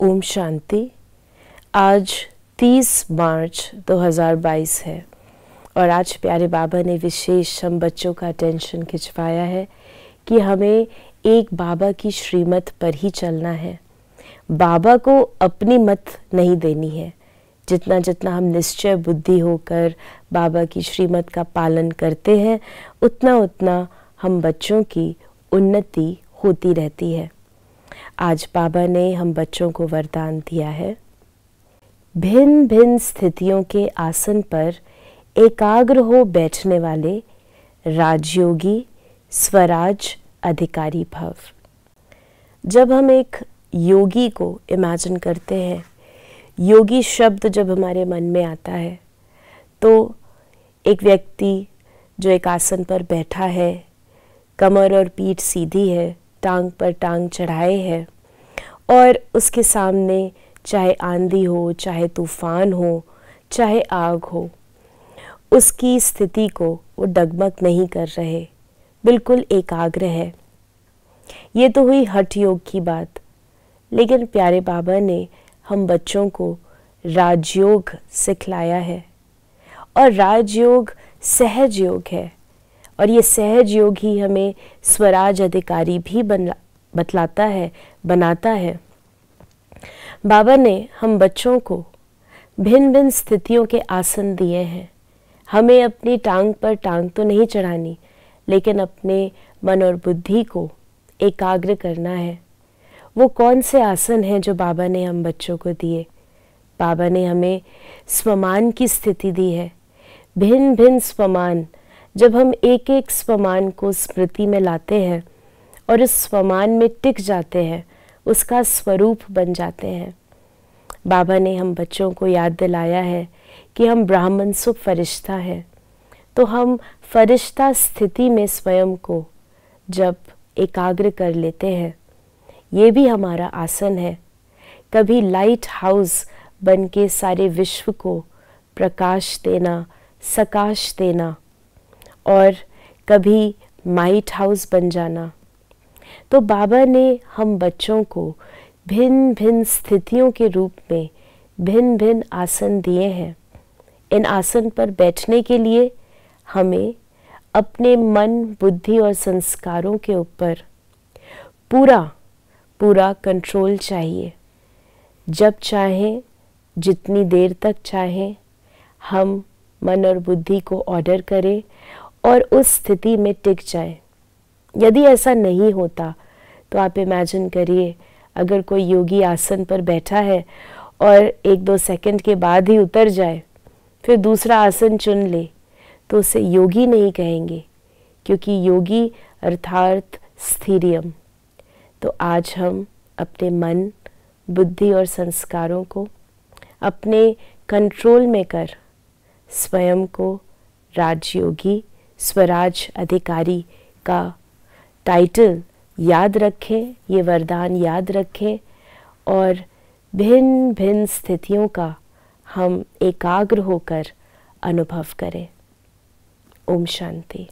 ओम शांति आज 30 मार्च 2022 है और आज प्यारे बाबा ने विशेष हम बच्चों का टेंशन खिंचवाया है कि हमें एक बाबा की श्रीमत पर ही चलना है बाबा को अपनी मत नहीं देनी है जितना जितना हम निश्चय बुद्धि होकर बाबा की श्रीमत का पालन करते हैं उतना उतना हम बच्चों की उन्नति होती रहती है आज बाबा ने हम बच्चों को वरदान दिया है भिन्न भिन्न स्थितियों के आसन पर एकाग्र हो बैठने वाले राजयोगी स्वराज अधिकारी भव जब हम एक योगी को इमेजिन करते हैं योगी शब्द जब हमारे मन में आता है तो एक व्यक्ति जो एक आसन पर बैठा है कमर और पीठ सीधी है टांग पर टांग चढ़ाए हैं और उसके सामने चाहे आंधी हो चाहे तूफान हो चाहे आग हो उसकी स्थिति को वो डगमग नहीं कर रहे बिल्कुल एकाग्र है ये तो हुई हठ योग की बात लेकिन प्यारे बाबा ने हम बच्चों को राजयोग सिखलाया है और राजयोग सहज योग है और ये सहज योग ही हमें स्वराज अधिकारी भी बन बतलाता है बनाता है बाबा ने हम बच्चों को भिन्न भिन्न स्थितियों के आसन दिए हैं हमें अपनी टांग पर टांग तो नहीं चढ़ानी लेकिन अपने मन और बुद्धि को एकाग्र करना है वो कौन से आसन हैं जो बाबा ने हम बच्चों को दिए बाबा ने हमें स्वमान की स्थिति दी है भिन्न भिन्न स्वमान जब हम एक एक स्वमान को स्मृति में लाते हैं और इस स्वमान में टिक जाते हैं उसका स्वरूप बन जाते हैं बाबा ने हम बच्चों को याद दिलाया है कि हम ब्राह्मण सो फरिश्ता है तो हम फरिश्ता स्थिति में स्वयं को जब एकाग्र कर लेते हैं ये भी हमारा आसन है कभी लाइट हाउस बन के सारे विश्व को प्रकाश देना सकाश देना और कभी माइट हाउस बन जाना तो बाबा ने हम बच्चों को भिन्न भिन्न स्थितियों के रूप में भिन्न भिन्न आसन दिए हैं इन आसन पर बैठने के लिए हमें अपने मन बुद्धि और संस्कारों के ऊपर पूरा पूरा कंट्रोल चाहिए जब चाहें जितनी देर तक चाहें हम मन और बुद्धि को ऑर्डर करें और उस स्थिति में टिक जाए यदि ऐसा नहीं होता तो आप इमेजिन करिए अगर कोई योगी आसन पर बैठा है और एक दो सेकंड के बाद ही उतर जाए फिर दूसरा आसन चुन ले तो उसे योगी नहीं कहेंगे क्योंकि योगी अर्थात स्थिरियम तो आज हम अपने मन बुद्धि और संस्कारों को अपने कंट्रोल में कर स्वयं को राजयोगी स्वराज अधिकारी का टाइटल याद रखें ये वरदान याद रखें और भिन्न भिन्न स्थितियों का हम एकाग्र होकर अनुभव करें ओम शांति